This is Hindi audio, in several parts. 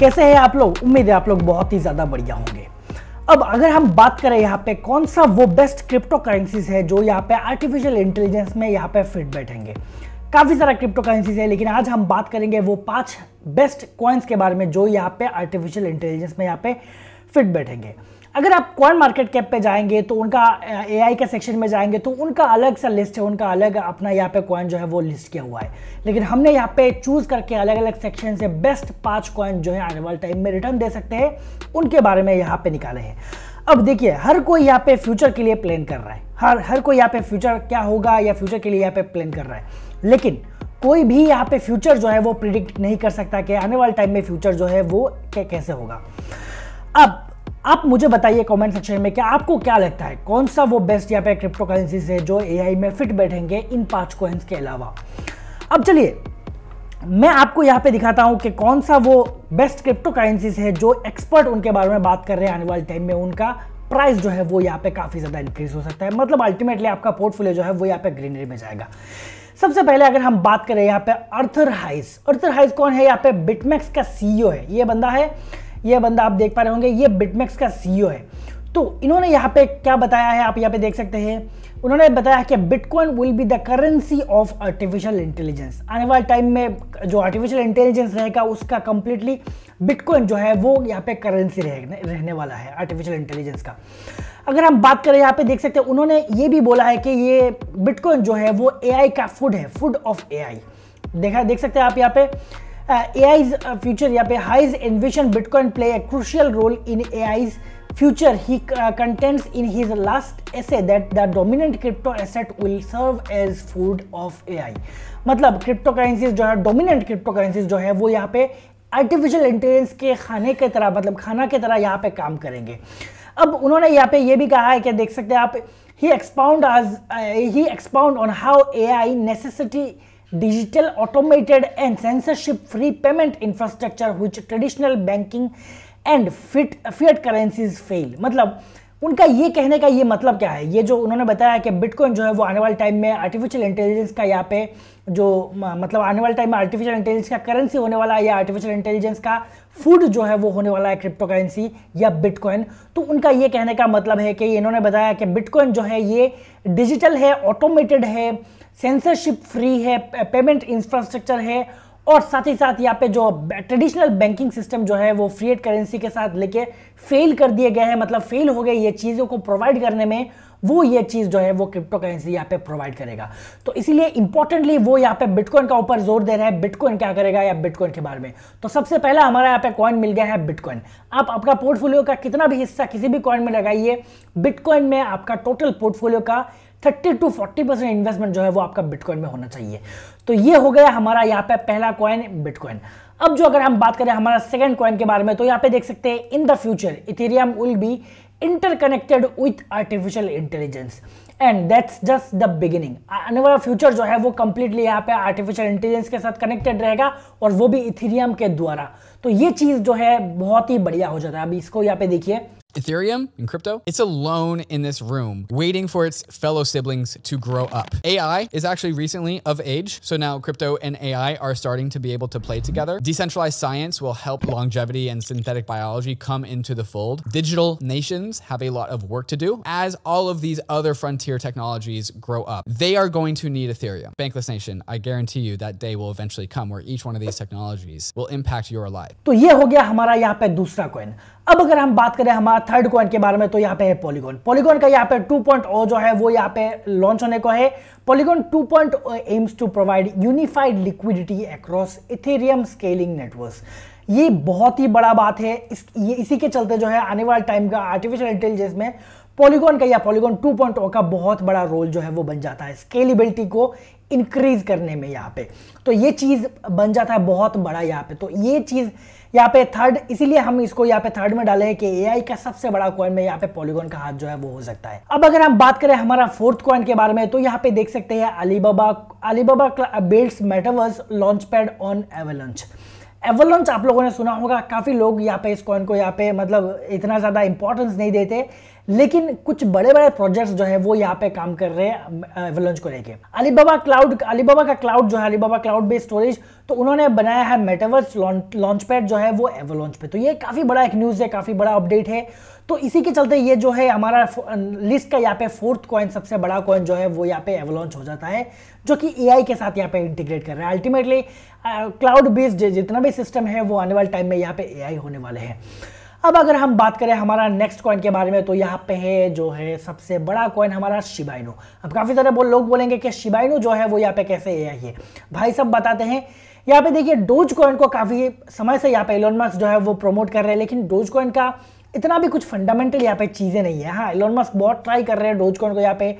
कैसे हैं आप लोग उम्मीद है आप लोग बहुत ही ज़्यादा बढ़िया होंगे अब अगर हम बात करें यहाँ पे कौन सा वो बेस्ट क्रिप्टो करेंसीज है जो यहाँ पे आर्टिफिशियल इंटेलिजेंस में यहाँ पे फिट बैठेंगे काफ़ी सारा क्रिप्टो करेंसीज है लेकिन आज हम बात करेंगे वो पांच बेस्ट कॉइन्स के बारे में जो यहाँ पे आर्टिफिशियल इंटेलिजेंस में यहाँ पे फिट बैठेंगे अगर आप क्वान मार्केट कैप पे जाएंगे तो उनका एआई के सेक्शन में जाएंगे तो उनका अलग सा लिस्ट है उनका अलग अपना यहाँ पे कॉइन जो है वो लिस्ट किया हुआ है लेकिन हमने यहाँ पे चूज़ करके अलग अलग सेक्शन से बेस्ट पाँच कॉइन जो है आने वाले टाइम में रिटर्न दे सकते हैं उनके बारे में यहाँ पे निकाले हैं अब देखिए हर कोई यहाँ पे फ्यूचर के लिए प्लान कर रहा है हर हर कोई यहाँ पे फ्यूचर क्या होगा या फ्यूचर के लिए यहाँ पे प्लान कर रहा है लेकिन कोई भी यहाँ पे फ्यूचर जो है वो प्रिडिक्ट नहीं कर सकता कि आने वाले टाइम में फ्यूचर जो है वो कैसे होगा अब आप मुझे बताइए कमेंट सेक्शन में कि आपको क्या लगता है कौन सा वो बेस्ट यहाँ पे क्रिप्टो करेंसी है जो एआई में फिट बैठेंगे इन पांच कोइंस के अलावा अब चलिए मैं आपको यहाँ पे दिखाता हूँ कि कौन सा वो बेस्ट क्रिप्टो करेंसीज है जो एक्सपर्ट उनके बारे में बात कर रहे हैं आने वाले टाइम में उनका प्राइस जो है वो यहाँ पे काफ़ी ज़्यादा इंक्रीज हो सकता है मतलब अल्टीमेटली आपका पोर्टफोलियो जो है वो यहाँ पे ग्रीनरी में जाएगा सबसे पहले अगर हम बात करें यहाँ पे अर्थर हाइस अर्थर हाइस कौन है यहाँ पे बिटमैक्स का सीईओ e है ये बंदा है ये बंदा आप देख पा रहे होंगे ये बिटमेक्स का सीईओ है तो इन्होंने यहाँ पे क्या बताया है आप यहाँ पे देख सकते हैं उन्होंने बताया है कि Bitcoin will be the currency of artificial intelligence आने वाले टाइम में जो आर्टिफिशियल इंटेलिजेंस रहेगा उसका कंप्लीटली बिटकॉइन जो है वो यहाँ पे करेंसी रहने वाला है आर्टिफिशियल इंटेलिजेंस का अगर हम बात करें यहाँ पे देख सकते हैं उन्होंने ये भी बोला है कि ये बिटकॉइन जो है वो ए का फूड है फूड ऑफ ए देखा देख सकते हैं आप यहाँ पे ए आईज फ्यूचर यहाँ पे he's envision Bitcoin play a crucial role in AI's future he contends in his last essay that the dominant crypto asset will serve as food of AI मतलब क्रिप्टो करेंसीज जो है डोमिनेंट क्रिप्टो करेंसीज जो है वो यहाँ पे आर्टिफिशियल इंटेलिजेंस के खाने के तरह मतलब खाना के तरह यहाँ पे काम करेंगे अब उन्होंने यहाँ पे ये भी कहा है कि देख सकते हैं आप ही एक्सपाउंड आज ही expound on how AI necessity digital automated and censorship free payment infrastructure which traditional banking and fiat fiat currencies fail मतलब उनका ये कहने का ये मतलब क्या है ये जो उन्होंने बताया कि बिटकॉइन जो है वो आने वाले टाइम में आर्टिफिशियल इंटेलिजेंस का यहाँ पे जो मतलब आने वाले टाइम में आर्टिफिशियल इंटेलिजेंस का करेंसी होने वाला है या आर्टिफिशियल इंटेलिजेंस का फूड जो है वो होने वाला है क्रिप्टो करेंसी या बिटकॉइन तो उनका ये कहने का मतलब है कि इन्होंने बताया कि बिटकॉइन जो है ये डिजिटल है ऑटोमेटेड है सेंसरशिप फ्री है पेमेंट इंफ्रास्ट्रक्चर है और साथ ही साथ यहाँ पे जो ट्रेडिशनल बैंकिंग सिस्टम जो है वो फ्रिएट करेंसी के साथ लेके फेल कर दिए गए हैं मतलब फेल हो गए ये चीज़ों को प्रोवाइड करने में वो ये चीज़ जो है वो क्रिप्टो करेंसी यहाँ पे प्रोवाइड करेगा तो इसीलिए इंपॉर्टेंटली वो यहाँ पे बिटकॉइन का ऊपर जोर दे रहे हैं बिटकॉइन क्या करेगा या बिटकॉइन के बारे में तो सबसे पहला हमारा यहाँ पे कॉइन मिल गया है बिटकॉइन आप अपना पोर्टफोलियो का कितना भी हिस्सा किसी भी कॉइन में लगाइए बिटकॉइन में आपका टोटल पोर्टफोलियो का thirty to forty percent investment जो है वो आपका बिटकॉइन में होना चाहिए तो ये हो गया हमारा यहाँ पे पहला कॉइन बिटकॉइन अब जो अगर हम बात करें हमारा सेकंड कॉइन के बारे में तो यहाँ पे देख सकते हैं in the future Ethereum will be interconnected with artificial intelligence and that's just the beginning आने वाला फ्यूचर जो है वो कंप्लीटली यहाँ पे आर्टिफिशियल इंटेलिजेंस के साथ कनेक्टेड रहेगा और वो भी इथेरियम के द्वारा तो ये चीज़ जो है बहुत ही बढ़िया हो जाता है अब इसको यहाँ पे देखिए Ethereum and crypto, it's alone in this room waiting for its fellow siblings to grow up. AI is actually recently of age, so now crypto and AI are starting to be able to play together. Decentralized science will help longevity and synthetic biology come into the fold. Digital nations have a lot of work to do as all of these other frontier technologies grow up. They are going to need Ethereum. Bankless Nation, I guarantee you that day will eventually come where each one of these technologies will impact your life. So ये हो गया हमारा अब अगर हम बात करें हमारा थर्ड कॉइन के बारे में तो यहाँ पे है पॉलीगॉन पॉलीगॉन का यहाँ पे 2.0 जो है वो यहाँ पे लॉन्च होने को है Polygon 2.0 aims to provide unified liquidity across Ethereum scaling network ये बहुत ही बड़ा बात है इस ये इसी के चलते जो है आने वाले टाइम का आर्टिफिशियल इंटेलिजेंस में पॉलीगॉन का या पॉलीगॉन 2.0 का बहुत बड़ा रोल जो है वो बन जाता है स्केलेबिलिटी को इंक्रीज करने में यहाँ पे तो ये चीज़ बन जाता है बहुत बड़ा यहाँ पे तो ये चीज़ यहाँ पे थर्ड इसीलिए हम इसको यहाँ पे थर्ड में डाले हैं कि एआई का सबसे बड़ा कॉइन में यहाँ पे पॉलीगॉन का हाथ जो है वो हो सकता है अब अगर हम बात करें हमारा फोर्थ कॉइन के बारे में तो यहाँ पे देख सकते हैं Alibaba Alibaba builds metaverse launchpad on Avalanche Avalanche आप लोगों ने सुना होगा काफ़ी लोग यहाँ पे इस कॉइन को यहाँ पे मतलब इतना ज़्यादा इंपॉर्टेंस नहीं देते लेकिन कुछ बड़े बड़े प्रोजेक्ट्स जो है वो यहाँ पे काम कर रहे हैं एवलंच को लेके अलीबाबा क्लाउड अलीबाबा का क्लाउड जो है अलीबाबा क्लाउड बेस्ड स्टोरेज तो उन्होंने बनाया है मेटावर्स लॉन्च पैड जो है वो एवलॉन्च पे तो ये काफ़ी बड़ा एक न्यूज़ है काफ़ी बड़ा अपडेट है तो इसी के चलते ये जो है हमारा लिस्ट का यहाँ पे फोर्थ कॉइन सबसे बड़ा कॉइन जो है वो यहाँ पे एवलॉन्च हो जाता है जो कि एआई के साथ यहाँ पे इंटीग्रेट कर रहा है अल्टीमेटली क्लाउड बेस्ड जितना भी सिस्टम है वो आने वाले टाइम में यहाँ पे एआई होने वाले हैं अब अगर हम बात करें हमारा नेक्स्ट कॉइन के बारे में तो यहाँ पे है जो है सबसे बड़ा कॉइन हमारा शिबाइनो अब काफ़ी सारे बोल लोग बोलेंगे कि शिबाइनो जो है वो यहाँ पे कैसे ए आई है भाई सब बताते हैं यहाँ पे देखिए डोज कॉइन को काफ़ी समय से यहाँ पे एलोन जो है वो प्रमोट कर रहे हैं लेकिन डोज कॉइन का इतना भी कुछ फंडामेंटल यहाँ पे चीज़ें नहीं है हाँ एलोन बहुत ट्राई कर रहे हैं डोज कॉइन को यहाँ पे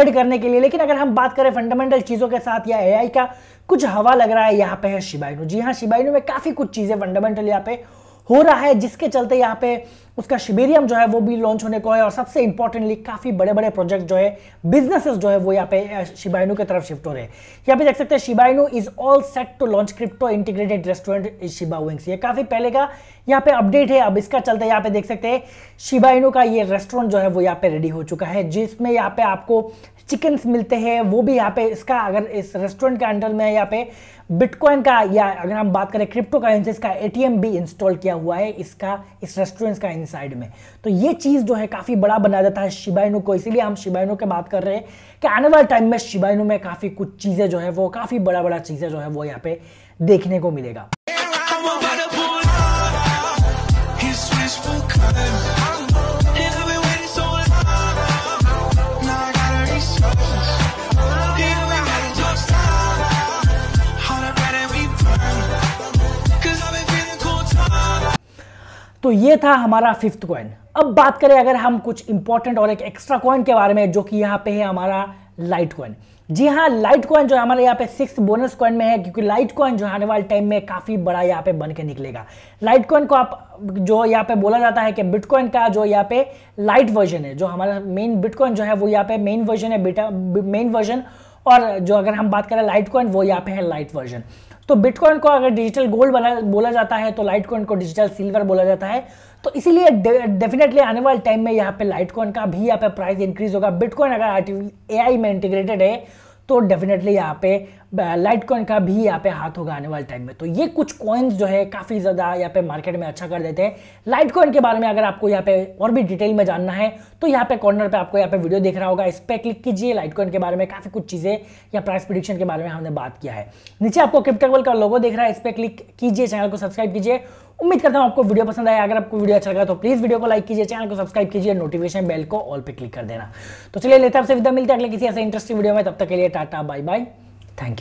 एड करने के लिए लेकिन अगर हम बात करें फंडामेंटल चीज़ों के साथ या ए का कुछ हवा लग रहा है यहाँ पे है शिबाइनो जी हाँ शिबाइनो में काफ़ी कुछ चीज़ें फंडामेंटल यहाँ पे हो रहा है जिसके चलते यहाँ पे उसका शिबेरियम जो है वो भी लॉन्च होने को है और सबसे इंपॉर्टेंटली काफ़ी बड़े बड़े प्रोजेक्ट जो है बिजनेसेस जो है वो यहाँ पे शिबाइनू की तरफ शिफ्ट हो रहे हैं यहाँ पे देख सकते हैं Shiba Inu is all set to launch crypto integrated restaurant is Shiba wings ये काफ़ी पहले का यहाँ पे अपडेट है अब इसका चलते यहाँ पे देख सकते हैं शिबाइनू का ये रेस्टोरेंट जो है वो यहाँ पे रेडी हो चुका है जिसमें यहाँ पे आपको चिकन्स मिलते हैं वो भी यहाँ पे इसका अगर इस रेस्टोरेंट के अंडर में यहाँ पे बिटकॉइन का या अगर हम बात करें क्रिप्टो करेंसी का एटीएम भी इंस्टॉल किया हुआ है इसका इस रेस्टोरेंट का साइड में तो ये चीज़ जो है काफ़ी बड़ा बना देता है शिबाइनो को इसीलिए हम शिबाइनो के बात कर रहे हैं कि आने वाले टाइम में शिबाइनो में काफ़ी कुछ चीज़ें जो है वो काफ़ी बड़ा बड़ा चीज़ें जो है वो यहाँ पे देखने को मिलेगा तो ये था हमारा फिफ्थ कॉइन अब बात करें अगर हम कुछ इंपॉर्टेंट और एक एक्स्ट्रा कॉइन के बारे में जो कि यहाँ पे है हमारा लाइट कॉइन जी हाँ लाइट कॉइन जो हमारे यहाँ पे सिक्स बोनस कॉइन में है क्योंकि लाइट कॉइन जो आने वाले टाइम में काफ़ी बड़ा यहाँ पे बन के निकलेगा लाइट कॉइन को आप जो यहाँ पे बोला जाता है कि बिटकॉइन का जो यहाँ पे लाइट वर्जन है जो हमारा मेन बिटकॉइन जो है वो यहाँ पे मेन वर्जन है बेटा मेन वर्जन और जो अगर हम बात करें लाइट कॉइन वो यहाँ पे है लाइट वर्जन तो बिटकॉइन को अगर डिजिटल गोल्ड बोला जाता है तो लाइट कॉइन को डिजिटल सिल्वर बोला जाता है तो इसीलिए डेफिनेटली आने वाले टाइम में यहाँ पे लाइट कॉइन का भी यहाँ पे प्राइस इंक्रीज होगा बिटकॉइन अगर ए आई में इंटीग्रेटेड है तो डेफिनेटली यहाँ पे लाइट कॉइन का भी यहाँ पे हाथ होगा आने वाले टाइम में तो ये कुछ कॉइन्स जो है काफ़ी ज़्यादा यहाँ पे मार्केट में अच्छा कर देते हैं लाइट कॉइन के बारे में अगर आपको यहाँ पे और भी डिटेल में जानना है तो यहाँ पे कॉर्नर पे आपको यहाँ पे वीडियो देख रहा होगा इस पर क्लिक कीजिए लाइट कॉइन के बारे में काफ़ी कुछ चीज़ें या प्राइस प्रिडिक्शन के बारे में हमने बात किया है नीचे आपको क्रिप्टेबल का लोगो देख रहा है इस पर क्लिक कीजिए चैनल को सब्सक्राइब कीजिए उम्मीद करता हूँ आपको वीडियो पसंद आया अगर आपको वीडियो अच्छा लगा तो प्लीज़ वीडियो को लाइक कीजिए चैनल को सब्सक्राइब कीजिए नोटिफिकेशन बेल को ऑल पे क्लिक कर देना तो चलिए लेते हैं आपसे विदा मिलते हैं अगले किसी ऐसे इंटरेस्टिंग वीडियो में तब तक के लिए टाटा बाय बाय Thank you.